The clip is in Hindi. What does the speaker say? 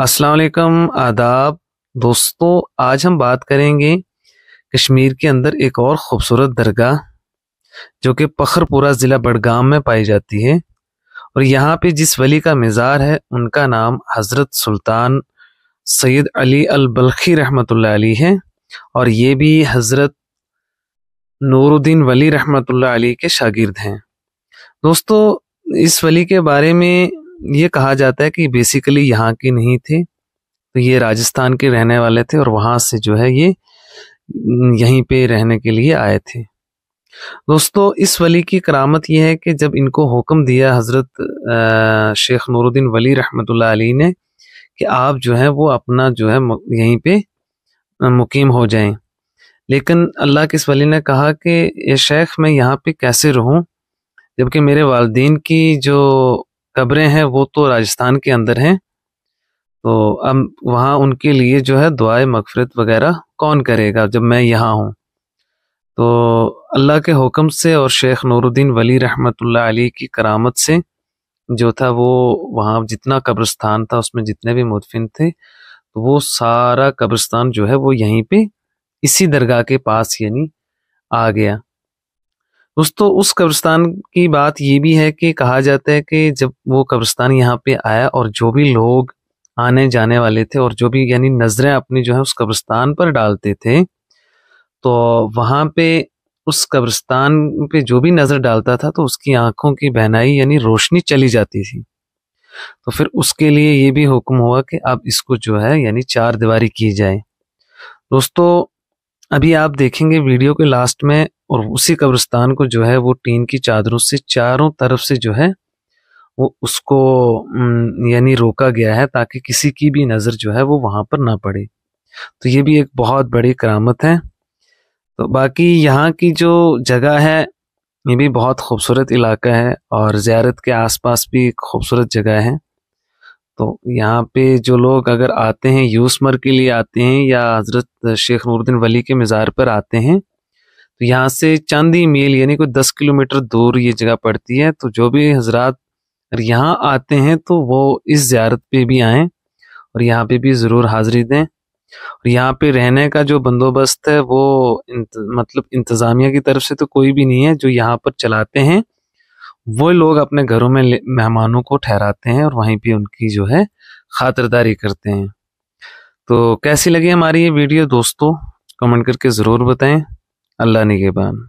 असलकम आदाब दोस्तों आज हम बात करेंगे कश्मीर के अंदर एक और ख़ूबसूरत दरगाह जो कि पखरपुरा ज़िला बडगाम में पाई जाती है और यहाँ पे जिस वली का मज़ार है उनका नाम हज़रत सुल्तान सैद अली अल बल्खी अली है और ये भी हज़रत नूरुद्दीन वली रहमत अली के शागिर्द हैं दोस्तों इस वली के बारे में ये कहा जाता है कि बेसिकली यहाँ की नहीं थे तो ये राजस्थान के रहने वाले थे और वहाँ से जो है ये यहीं पे रहने के लिए आए थे दोस्तों इस वली की करामत यह है कि जब इनको हुक्म दिया हज़रत शेख नूरुद्दीन वली रहमतुल्लाह अली ने कि आप जो है वो अपना जो है यहीं पे मुकीम हो जाएं लेकिन अल्लाह के इस वली ने कहा कि ये शेख मैं यहाँ पे कैसे रहूँ जबकि मेरे वालदेन की जो कब्रें हैं वो तो राजस्थान के अंदर हैं तो अब वहाँ उनके लिए जो है दुआए मगफरत वगैरह कौन करेगा जब मैं यहाँ हूँ तो अल्लाह के हुक्म से और शेख नूरुद्दीन वली रहमतुल्लाह अली की करामत से जो था वो वहाँ जितना कब्रिस्तान था उसमें जितने भी मुदफिन थे तो वो सारा कब्रिस्तान जो है वो यहीं पे इसी दरगाह के पास यानी आ गया दोस्तों उस कब्रिस्तान की बात ये भी है कि कहा जाता है कि जब वो कब्रिस्तान यहाँ पे आया और जो भी लोग आने जाने वाले थे और जो भी यानी नजरें अपनी जो है उस कब्रिस्तान पर डालते थे तो वहां पे उस कब्रिस्तान पे जो भी नजर डालता था तो उसकी आंखों की बहनाई यानी रोशनी चली जाती थी तो फिर उसके लिए ये भी हुक्म हुआ कि अब इसको जो है यानी चार दीवारी की जाए दोस्तों अभी आप देखेंगे वीडियो के लास्ट में और उसी कब्रिस्तान को जो है वो टीन की चादरों से चारों तरफ से जो है वो उसको यानी रोका गया है ताकि किसी की भी नज़र जो है वो वहाँ पर ना पड़े तो ये भी एक बहुत बड़ी करामत है तो बाकी यहाँ की जो जगह है ये भी बहुत खूबसूरत इलाका है और ज़्यारत के आसपास भी खूबसूरत जगह है तो यहाँ पे जो लोग अगर आते हैं यूसमर के लिए आते हैं या हज़रत शेख नूरद्दीन वली के मज़ार पर आते हैं तो यहाँ से चांदी मील यानी कोई दस किलोमीटर दूर ये जगह पड़ती है तो जो भी हजरात यहाँ आते हैं तो वो इस ज्यारत पे भी आए और यहाँ पे भी ज़रूर हाजिरी दें और यहाँ पे रहने का जो बंदोबस्त है वो इंत, मतलब इंतज़ामिया की तरफ से तो कोई भी नहीं है जो यहाँ पर चलाते हैं वो लोग अपने घरों में मेहमानों को ठहराते हैं और वहीं पे उनकी जो है खातरदारी करते हैं तो कैसी लगी हमारी ये वीडियो दोस्तों कमेंट करके ज़रूर बताएं अल्लाह निगेबान